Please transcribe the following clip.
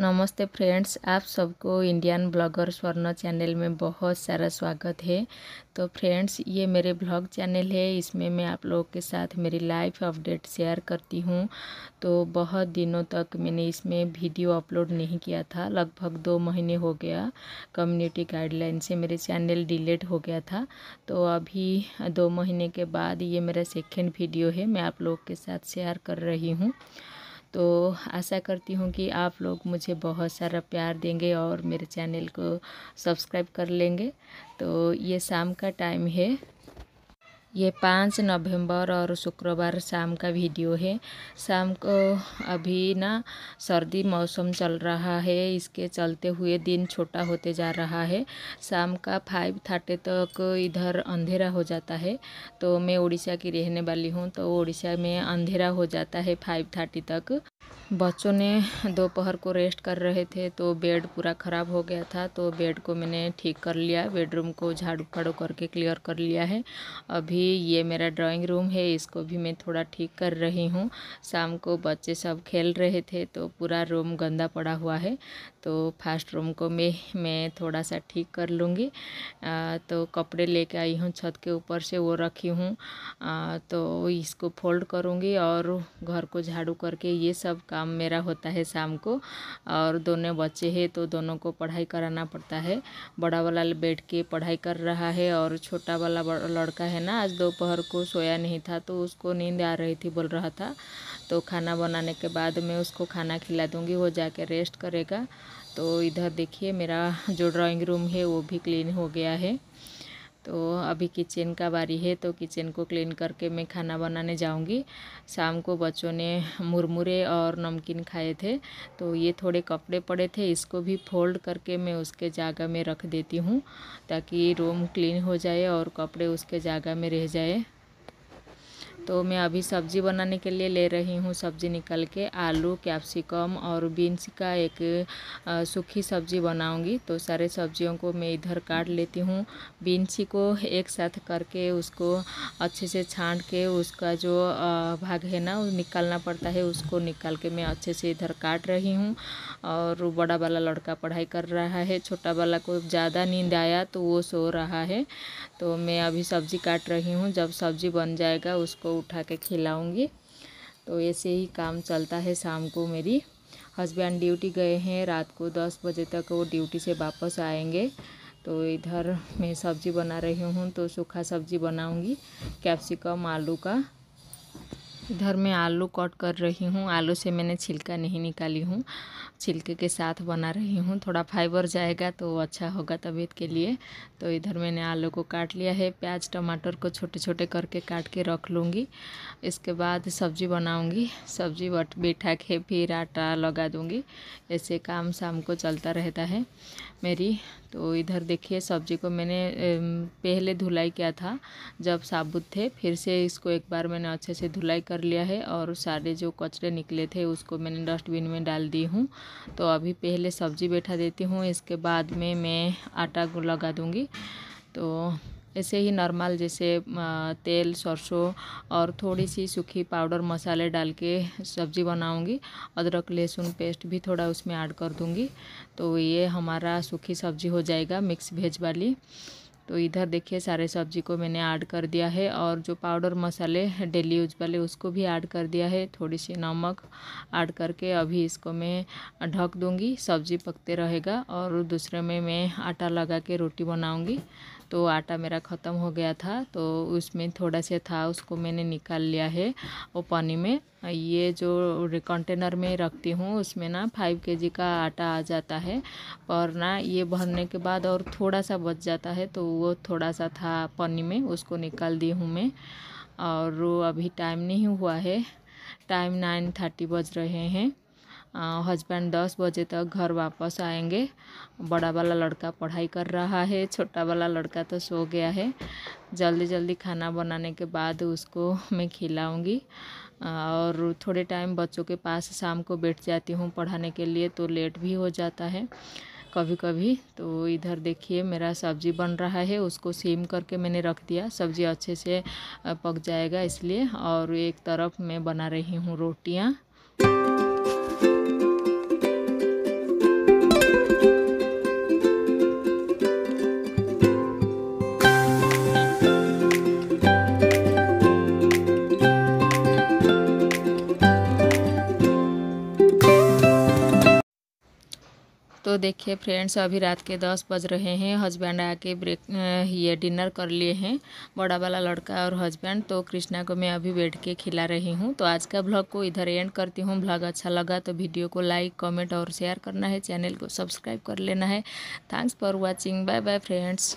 नमस्ते फ्रेंड्स आप सबको इंडियन ब्लॉगर स्वर्ण चैनल में बहुत सारा स्वागत है तो फ्रेंड्स ये मेरे ब्लॉग चैनल है इसमें मैं आप लोगों के साथ मेरी लाइफ अपडेट शेयर करती हूँ तो बहुत दिनों तक मैंने इसमें वीडियो अपलोड नहीं किया था लगभग दो महीने हो गया कम्युनिटी गाइडलाइन से मेरे चैनल डिलीट हो गया था तो अभी दो महीने के बाद ये मेरा सेकेंड वीडियो है मैं आप लोग के साथ शेयर कर रही हूँ तो आशा करती हूँ कि आप लोग मुझे बहुत सारा प्यार देंगे और मेरे चैनल को सब्सक्राइब कर लेंगे तो ये शाम का टाइम है ये पाँच नवंबर और शुक्रवार शाम का वीडियो है शाम को अभी ना सर्दी मौसम चल रहा है इसके चलते हुए दिन छोटा होते जा रहा है शाम का फाइव थर्टी तक इधर अंधेरा हो जाता है तो मैं उड़ीसा की रहने वाली हूँ तो उड़ीसा में अंधेरा हो जाता है फाइव थर्टी तक बच्चों ने दोपहर को रेस्ट कर रहे थे तो बेड पूरा ख़राब हो गया था तो बेड को मैंने ठीक कर लिया बेडरूम को झाड़ू फाड़ू करके क्लियर कर लिया है अभी अभी ये मेरा ड्राइंग रूम है इसको भी मैं थोड़ा ठीक कर रही हूँ शाम को बच्चे सब खेल रहे थे तो पूरा रूम गंदा पड़ा हुआ है तो फर्स्ट रूम को मैं मैं थोड़ा सा ठीक कर लूँगी तो कपड़े लेके आई हूँ छत के ऊपर से वो रखी हूँ तो इसको फोल्ड करूँगी और घर को झाड़ू करके ये सब काम मेरा होता है शाम को और दोनों बच्चे हैं तो दोनों को पढ़ाई कराना पड़ता है बड़ा वाला बैठ के पढ़ाई कर रहा है और छोटा वाला लड़का है ना आज दोपहर को सोया नहीं था तो उसको नींद आ रही थी बोल रहा था तो खाना बनाने के बाद मैं उसको खाना खिला दूँगी वो जाके रेस्ट करेगा तो इधर देखिए मेरा जो ड्राइंग रूम है वो भी क्लीन हो गया है तो अभी किचन का बारी है तो किचन को क्लीन करके मैं खाना बनाने जाऊंगी शाम को बच्चों ने मुरमुरे और नमकीन खाए थे तो ये थोड़े कपड़े पड़े थे इसको भी फोल्ड करके मैं उसके जगह में रख देती हूँ ताकि रूम क्लीन हो जाए और कपड़े उसके जगह में रह जाए तो मैं अभी सब्ज़ी बनाने के लिए ले रही हूँ सब्ज़ी निकल के आलू कैप्सिकम और बीन्स का एक सूखी सब्ज़ी बनाऊँगी तो सारे सब्जियों को मैं इधर काट लेती हूँ बीन्सी को एक साथ करके उसको अच्छे से छांट के उसका जो भाग है ना निकालना पड़ता है उसको निकाल के मैं अच्छे से इधर काट रही हूँ और बड़ा वाला लड़का पढ़ाई कर रहा है छोटा वाला को ज़्यादा नींद आया तो वो सो रहा है तो मैं अभी सब्ज़ी काट रही हूँ जब सब्ज़ी बन जाएगा उसको उठा के खिलाऊँगी तो ऐसे ही काम चलता है शाम को मेरी हस्बैंड ड्यूटी गए हैं रात को दस बजे तक वो ड्यूटी से वापस आएंगे तो इधर मैं सब्ज़ी बना रही हूँ तो सूखा सब्ज़ी बनाऊँगी कैप्सिकम आलू का इधर मैं आलू कट कर रही हूँ आलू से मैंने छिलका नहीं निकाली हूँ छिलके के साथ बना रही हूँ थोड़ा फाइबर जाएगा तो अच्छा होगा तबीयत के लिए तो इधर मैंने आलू को काट लिया है प्याज टमाटर को छोटे छोटे करके काट के रख लूँगी इसके बाद सब्ज़ी बनाऊँगी सब्ज़ी बट बैठा के फिर आटा लगा दूँगी ऐसे काम शाम को चलता रहता है मेरी तो इधर देखिए सब्जी को मैंने पहले धुलाई किया था जब साबुत थे फिर से इसको एक बार मैंने अच्छे से धुलाई कर लिया है और सारे जो कचरे निकले थे उसको मैंने डस्टबिन में डाल दी हूँ तो अभी पहले सब्जी बैठा देती हूँ इसके बाद में मैं आटा लगा दूँगी तो ऐसे ही नॉर्मल जैसे तेल सरसों और थोड़ी सी सूखी पाउडर मसाले डाल के सब्ज़ी बनाऊंगी अदरक लहसुन पेस्ट भी थोड़ा उसमें ऐड कर दूंगी तो ये हमारा सूखी सब्ज़ी हो जाएगा मिक्स वेज वाली तो इधर देखिए सारे सब्जी को मैंने ऐड कर दिया है और जो पाउडर मसाले डेली यूज वाले उसको भी ऐड कर दिया है थोड़ी सी नमक ऐड करके अभी इसको मैं ढक दूँगी सब्जी पकते रहेगा और दूसरे में मैं आटा लगा के रोटी बनाऊँगी तो आटा मेरा ख़त्म हो गया था तो उसमें थोड़ा सा था उसको मैंने निकाल लिया है वो पानी में ये जो कंटेनर में रखती हूँ उसमें ना फाइव के का आटा आ जाता है और ना ये भरने के बाद और थोड़ा सा बच जाता है तो वो थोड़ा सा था पानी में उसको निकाल दी हूँ मैं और अभी टाइम नहीं हुआ है टाइम नाइन थर्टी बज रहे हैं हस्बैंड दस बजे तक घर वापस आएंगे बड़ा वाला लड़का पढ़ाई कर रहा है छोटा वाला लड़का तो सो गया है जल्दी जल्दी खाना बनाने के बाद उसको मैं खिलाऊंगी और थोड़े टाइम बच्चों के पास शाम को बैठ जाती हूँ पढ़ाने के लिए तो लेट भी हो जाता है कभी कभी तो इधर देखिए मेरा सब्जी बन रहा है उसको सेम करके मैंने रख दिया सब्जी अच्छे से पक जाएगा इसलिए और एक तरफ मैं बना रही हूँ रोटियाँ देखिए फ्रेंड्स अभी रात के दस बज रहे हैं हस्बैंड आके ब्रेक ये डिनर कर लिए हैं बड़ा वाला लड़का और हस्बैंड तो कृष्णा को मैं अभी बैठ के खिला रही हूँ तो आज का ब्लॉग को इधर एंड करती हूँ ब्लॉग अच्छा लगा तो वीडियो को लाइक कमेंट और शेयर करना है चैनल को सब्सक्राइब कर लेना है thanks for watching bye bye friends